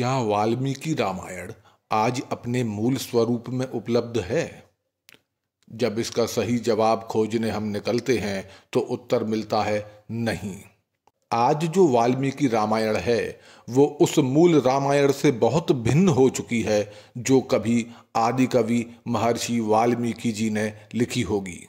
क्या वाल्मीकि रामायण आज अपने मूल स्वरूप में उपलब्ध है जब इसका सही जवाब खोजने हम निकलते हैं तो उत्तर मिलता है नहीं आज जो वाल्मीकि रामायण है वो उस मूल रामायण से बहुत भिन्न हो चुकी है जो कभी आदि कवि महर्षि वाल्मीकि जी ने लिखी होगी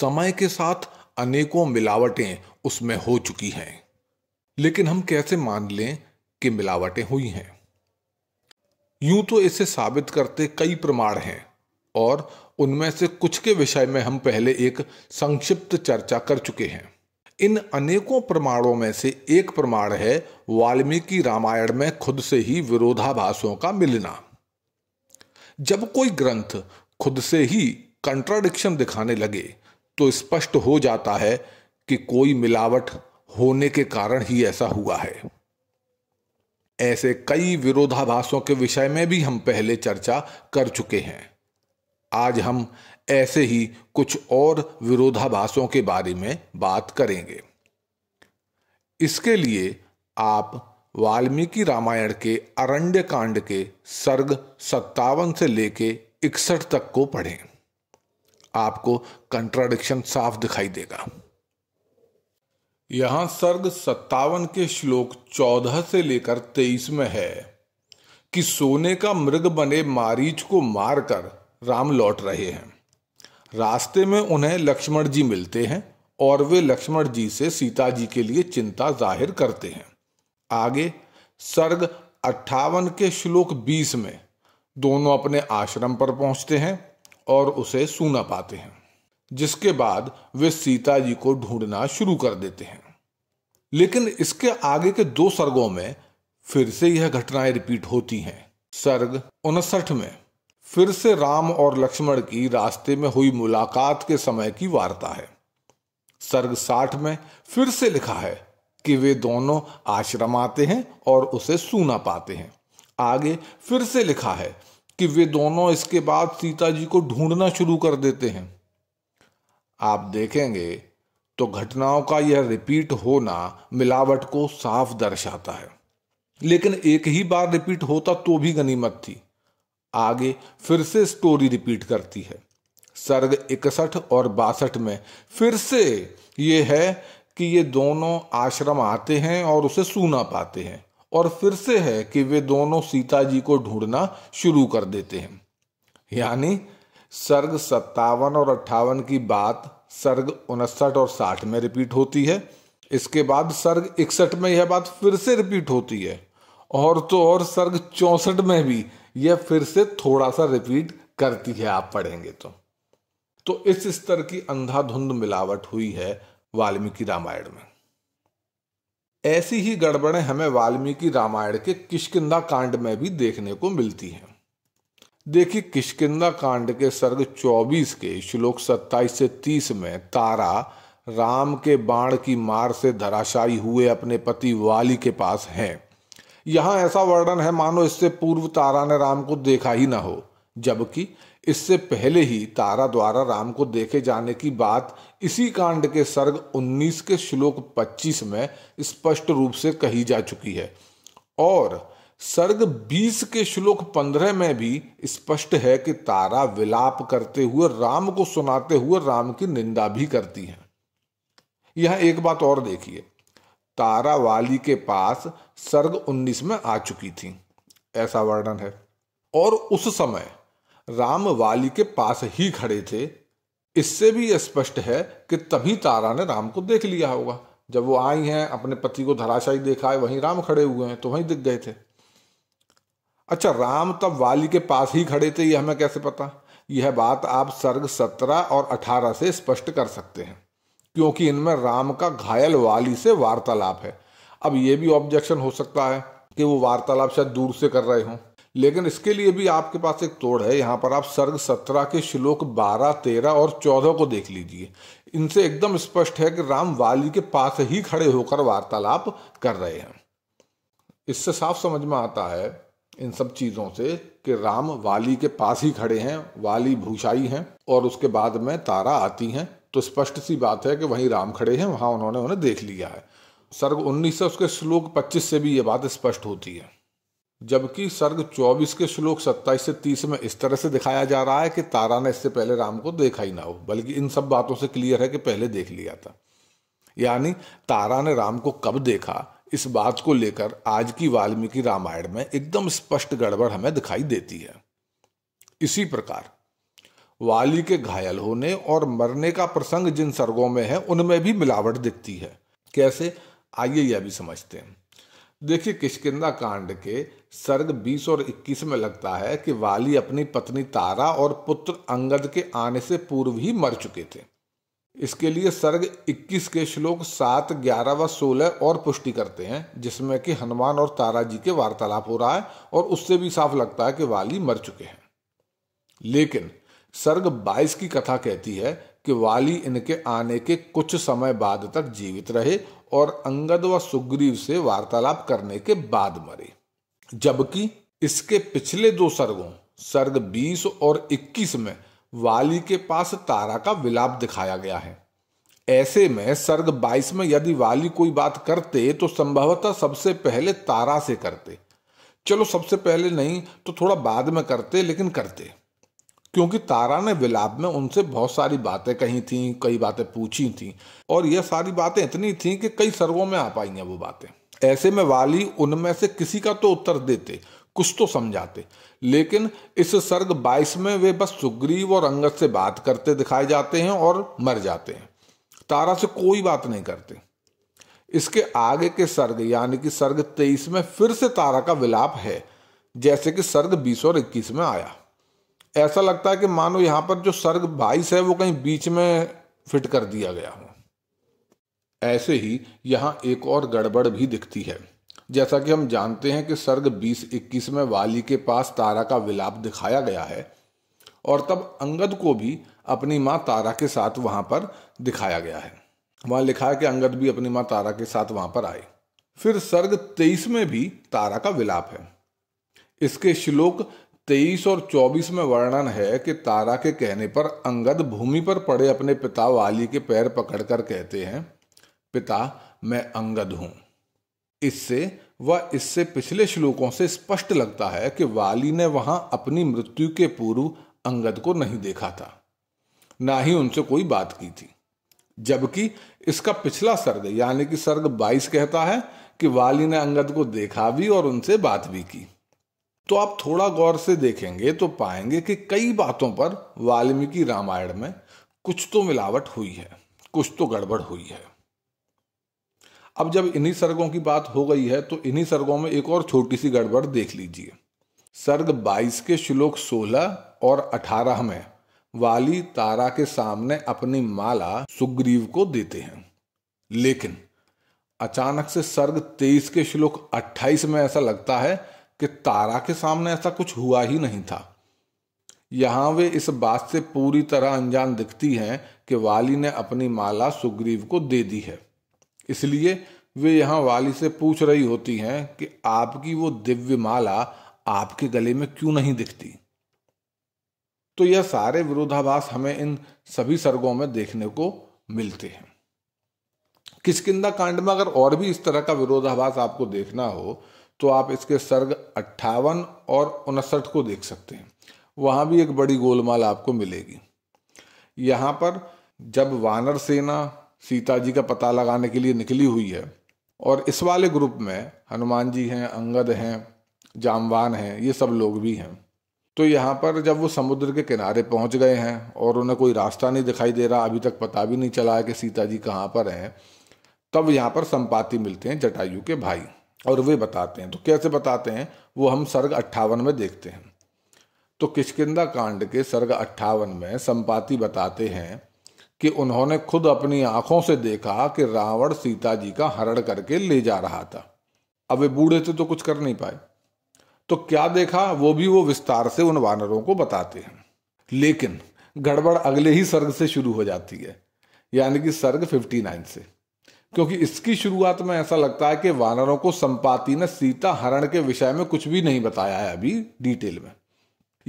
समय के साथ अनेकों मिलावटें उसमें हो चुकी हैं लेकिन हम कैसे मान लें की मिलावटें हुई हैं यूं तो इसे साबित करते कई प्रमाण हैं और उनमें से कुछ के विषय में हम पहले एक संक्षिप्त चर्चा कर चुके हैं इन अनेकों प्रमाणों में से एक प्रमाण है वाल्मीकि रामायण में खुद से ही विरोधाभासों का मिलना जब कोई ग्रंथ खुद से ही कंट्राडिक्शन दिखाने लगे तो स्पष्ट हो जाता है कि कोई मिलावट होने के कारण ही ऐसा हुआ है ऐसे कई विरोधाभासों के विषय में भी हम पहले चर्चा कर चुके हैं आज हम ऐसे ही कुछ और विरोधाभासों के बारे में बात करेंगे इसके लिए आप वाल्मीकि रामायण के अरण्य कांड के सर्ग सत्तावन से लेके इकसठ तक को पढ़ें आपको कंट्राडिक्शन साफ दिखाई देगा यहाँ सर्ग सत्तावन के श्लोक चौदह से लेकर तेईस में है कि सोने का मृग बने मारीच को मारकर राम लौट रहे हैं रास्ते में उन्हें लक्ष्मण जी मिलते हैं और वे लक्ष्मण जी से सीता जी के लिए चिंता जाहिर करते हैं आगे सर्ग अट्ठावन के श्लोक बीस में दोनों अपने आश्रम पर पहुंचते हैं और उसे सूना पाते हैं जिसके बाद वे सीता जी को ढूंढना शुरू कर देते हैं लेकिन इसके आगे के दो सर्गों में फिर से यह घटनाएं रिपीट होती हैं सर्ग उनसठ में फिर से राम और लक्ष्मण की रास्ते में हुई मुलाकात के समय की वार्ता है सर्ग साठ में फिर से लिखा है कि वे दोनों आश्रम आते हैं और उसे सूना पाते हैं आगे फिर से लिखा है कि वे दोनों इसके बाद सीता जी को ढूंढना शुरू कर देते हैं आप देखेंगे तो घटनाओं का यह रिपीट होना मिलावट को साफ दर्शाता है लेकिन एक ही बार रिपीट होता तो भी गनीमत थी आगे फिर से स्टोरी रिपीट करती है सर्ग इकसठ और बासठ में फिर से ये है कि ये दोनों आश्रम आते हैं और उसे सूना पाते हैं और फिर से है कि वे दोनों सीता जी को ढूंढना शुरू कर देते हैं यानी सर्ग सत्तावन और अट्ठावन की बात सर्ग उनसठ और साठ में रिपीट होती है इसके बाद सर्ग इकसठ में यह बात फिर से रिपीट होती है और तो और सर्ग चौसठ में भी यह फिर से थोड़ा सा रिपीट करती है आप पढ़ेंगे तो तो इस स्तर की अंधाधुंध मिलावट हुई है वाल्मीकि रामायण में ऐसी ही गड़बड़ें हमें वाल्मीकि रामायण के किशकिंदा कांड में भी देखने को मिलती हैं देखिए किशकिंदा कांड के सर्ग 24 के श्लोक 27 से 30 में तारा राम के बाण की मार से धराशायी हुए अपने पति वाली के पास हैं यहाँ ऐसा वर्णन है मानो इससे पूर्व तारा ने राम को देखा ही ना हो जबकि इससे पहले ही तारा द्वारा राम को देखे जाने की बात इसी कांड के सर्ग 19 के श्लोक 25 में स्पष्ट रूप से कही जा चुकी है और सर्ग 20 के श्लोक 15 में भी स्पष्ट है कि तारा विलाप करते हुए राम को सुनाते हुए राम की निंदा भी करती है यह एक बात और देखिए तारा वाली के पास सर्ग 19 में आ चुकी थी ऐसा वर्णन है और उस समय राम वाली के पास ही खड़े थे इससे भी स्पष्ट है कि तभी तारा ने राम को देख लिया होगा जब वो आई हैं अपने पति को धराशायी देखा है वहीं राम खड़े हुए हैं तो वहीं दिख गए थे अच्छा राम तब वाली के पास ही खड़े थे यह हमें कैसे पता यह बात आप सर्ग सत्रह और अठारह से स्पष्ट कर सकते हैं क्योंकि इनमें राम का घायल वाली से वार्तालाप है अब यह भी ऑब्जेक्शन हो सकता है कि वो वार्तालाप शायद दूर से कर रहे हों लेकिन इसके लिए भी आपके पास एक तोड़ है यहाँ पर आप सर्ग सत्रह के श्लोक बारह तेरह और चौदह को देख लीजिए इनसे एकदम स्पष्ट है कि राम वाली के पास ही खड़े होकर वार्तालाप कर रहे हैं इससे साफ समझ में आता है इन सब चीज़ों से कि राम वाली के पास ही खड़े हैं वाली भूषाई हैं और उसके बाद में तारा आती हैं तो स्पष्ट सी बात है कि वहीं राम खड़े हैं वहाँ उन्होंने उन्हें देख लिया है सर्ग उन्नीस से उसके श्लोक पच्चीस से भी ये बात स्पष्ट होती है जबकि सर्ग चौबीस के श्लोक सत्ताईस से तीस में इस तरह से दिखाया जा रहा है कि तारा ने इससे पहले राम को देखा ही ना हो बल्कि इन सब बातों से क्लियर है कि पहले देख लिया था यानी तारा ने राम को कब देखा इस बात को लेकर आज की वाल्मीकि रामायण में एकदम स्पष्ट गड़बड़ हमें दिखाई देती है इसी प्रकार वाली के घायल होने और मरने का प्रसंग जिन सर्गों में है उनमें भी मिलावट दिखती है कैसे आइए यह भी समझते हैं देखिए किशकिंदा कांड के सर्ग 20 और 21 में लगता है कि वाली अपनी पत्नी तारा और पुत्र अंगद के आने से पूर्व ही मर चुके थे इसके लिए सर्ग 21 के श्लोक 7, 11 व 16 और पुष्टि करते हैं जिसमें कि हनुमान और तारा जी के वार्तालाप हो रहा है और उससे भी साफ लगता है कि वाली मर चुके हैं लेकिन सर्ग 22 की कथा कहती है कि वाली इनके आने के कुछ समय बाद तक जीवित रहे और अंगद व सुग्रीव से वार्तालाप करने के बाद मरे जबकि इसके पिछले दो सर्गों सर्ग 20 और 21 में वाली के पास तारा का विलाप दिखाया गया है ऐसे में सर्ग 22 में यदि वाली कोई बात करते तो संभवतः सबसे पहले तारा से करते चलो सबसे पहले नहीं तो थोड़ा बाद में करते लेकिन करते क्योंकि तारा ने विलाप में उनसे बहुत सारी बातें कही थी कई बातें पूछी थी और यह सारी बातें इतनी थी कि कई सर्गों में आ पाई हैं वो बातें ऐसे में वाली उनमें से किसी का तो उत्तर देते कुछ तो समझाते लेकिन इस सर्ग बाईस में वे बस सुग्रीव और अंगद से बात करते दिखाए जाते हैं और मर जाते हैं तारा से कोई बात नहीं करते इसके आगे के सर्ग यानी कि सर्ग तेईस में फिर से तारा का विलाप है जैसे कि सर्ग बीस और इक्कीस में आया ऐसा लगता है कि मानो यहां पर जो सर्ग बाईस है वो कहीं बीच में फिट कर दिया गया हो ऐसे ही यहां एक और गड़बड़ भी दिखती है जैसा कि हम जानते हैं कि सर्ग बीस इक्कीस में वाली के पास तारा का विलाप दिखाया गया है और तब अंगद को भी अपनी माँ तारा के साथ वहाँ पर दिखाया गया है वहाँ लिखा है कि अंगद भी अपनी माँ तारा के साथ वहाँ पर आए फिर सर्ग 23 में भी तारा का विलाप है इसके श्लोक 23 और 24 में वर्णन है कि तारा के कहने पर अंगद भूमि पर पड़े अपने पिता वाली के पैर पकड़कर कहते हैं पिता मैं अंगद हूँ इससे व इससे पिछले श्लोकों से स्पष्ट लगता है कि वाली ने वहां अपनी मृत्यु के पूर्व अंगद को नहीं देखा था ना ही उनसे कोई बात की थी जबकि इसका पिछला सर्ग यानी कि सर्ग 22 कहता है कि वाली ने अंगद को देखा भी और उनसे बात भी की तो आप थोड़ा गौर से देखेंगे तो पाएंगे कि कई बातों पर वाल्मीकि रामायण में कुछ तो मिलावट हुई है कुछ तो गड़बड़ हुई है अब जब इन्हीं सर्गों की बात हो गई है तो इन्हीं सर्गों में एक और छोटी सी गड़बड़ देख लीजिए सर्ग 22 के श्लोक 16 और 18 में वाली तारा के सामने अपनी माला सुग्रीव को देते हैं लेकिन अचानक से सर्ग 23 के श्लोक 28 में ऐसा लगता है कि तारा के सामने ऐसा कुछ हुआ ही नहीं था यहां वे इस बात से पूरी तरह अनजान दिखती हैं कि वाली ने अपनी माला सुग्रीव को दे दी है इसलिए वे यहाँ वाली से पूछ रही होती हैं कि आपकी वो दिव्य माला आपके गले में क्यों नहीं दिखती तो यह सारे विरोधाभास हमें इन सभी सर्गों में देखने को मिलते हैं किसकिदा कांड में अगर और भी इस तरह का विरोधाभास आपको देखना हो तो आप इसके सर्ग अट्ठावन और उनसठ को देख सकते हैं वहां भी एक बड़ी गोलमाल आपको मिलेगी यहां पर जब वानर सेना सीता जी का पता लगाने के लिए निकली हुई है और इस वाले ग्रुप में हनुमान जी हैं अंगद हैं जामवान हैं ये सब लोग भी हैं तो यहाँ पर जब वो समुद्र के किनारे पहुँच गए हैं और उन्हें कोई रास्ता नहीं दिखाई दे रहा अभी तक पता भी नहीं चला है कि सीता जी कहाँ पर हैं तब यहाँ पर संपाति मिलते हैं जटायु के भाई और वे बताते हैं तो कैसे बताते हैं वो हम सर्ग अट्ठावन में देखते हैं तो किशकिंदा कांड के सर्ग अट्ठावन में संपाति बताते हैं कि उन्होंने खुद अपनी आंखों से देखा कि रावण सीता जी का हरण करके ले जा रहा था अब वे बूढ़े थे तो कुछ कर नहीं पाए तो क्या देखा वो भी वो विस्तार से उन वानरों को बताते हैं लेकिन गड़बड़ अगले ही सर्ग से शुरू हो जाती है यानी कि सर्ग 59 से क्योंकि इसकी शुरुआत में ऐसा लगता है कि वानरों को संपाति ने सीता हरण के विषय में कुछ भी नहीं बताया है अभी डिटेल में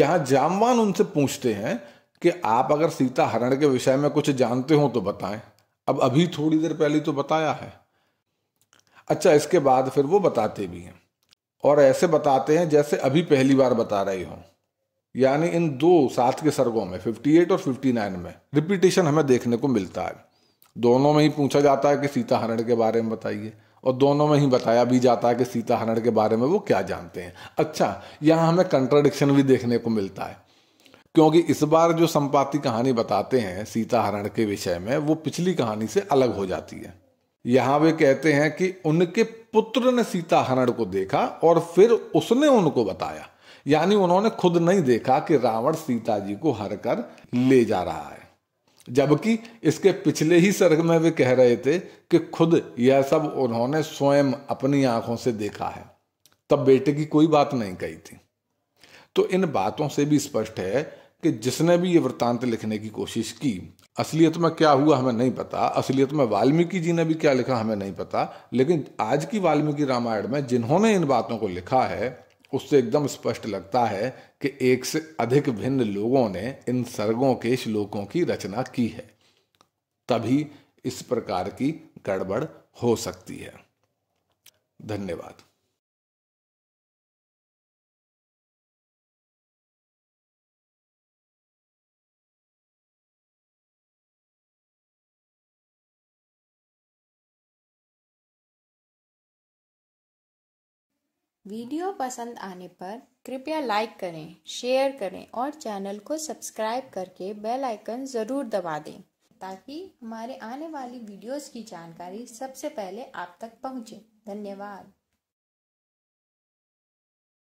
यहां जामवान उनसे पूछते हैं कि आप अगर सीता हरण के विषय में कुछ जानते हो तो बताएं अब अभी थोड़ी देर पहले तो बताया है अच्छा इसके बाद फिर वो बताते भी हैं और ऐसे बताते हैं जैसे अभी पहली बार बता रहे हों यानी इन दो साथ के सर्गों में 58 और 59 में रिपीटेशन हमें देखने को मिलता है दोनों में ही पूछा जाता है कि सीता हरण के बारे में बताइए और दोनों में ही बताया भी जाता है कि सीता हरण के बारे में वो क्या जानते हैं अच्छा यहाँ हमें कंट्राडिक्शन भी देखने को मिलता है क्योंकि इस बार जो संपाति कहानी बताते हैं सीता हरण के विषय में वो पिछली कहानी से अलग हो जाती है यहां वे कहते हैं कि उनके पुत्र ने सीता हरण को देखा और फिर उसने उनको बताया यानी उन्होंने खुद नहीं देखा कि रावण सीता जी को हर कर ले जा रहा है जबकि इसके पिछले ही सर्ग में वे कह रहे थे कि खुद यह सब उन्होंने स्वयं अपनी आंखों से देखा है तब बेटे की कोई बात नहीं कही थी तो इन बातों से भी स्पष्ट है कि जिसने भी ये वृत्तांत लिखने की कोशिश की असलियत में क्या हुआ हमें नहीं पता असलियत में वाल्मीकि जी ने भी क्या लिखा हमें नहीं पता लेकिन आज की वाल्मीकि रामायण में जिन्होंने इन बातों को लिखा है उससे एकदम स्पष्ट लगता है कि एक से अधिक भिन्न लोगों ने इन सर्गों के श्लोकों की रचना की है तभी इस प्रकार की गड़बड़ हो सकती है धन्यवाद वीडियो पसंद आने पर कृपया लाइक करें शेयर करें और चैनल को सब्सक्राइब करके बेल आइकन ज़रूर दबा दें ताकि हमारे आने वाली वीडियोस की जानकारी सबसे पहले आप तक पहुंचे धन्यवाद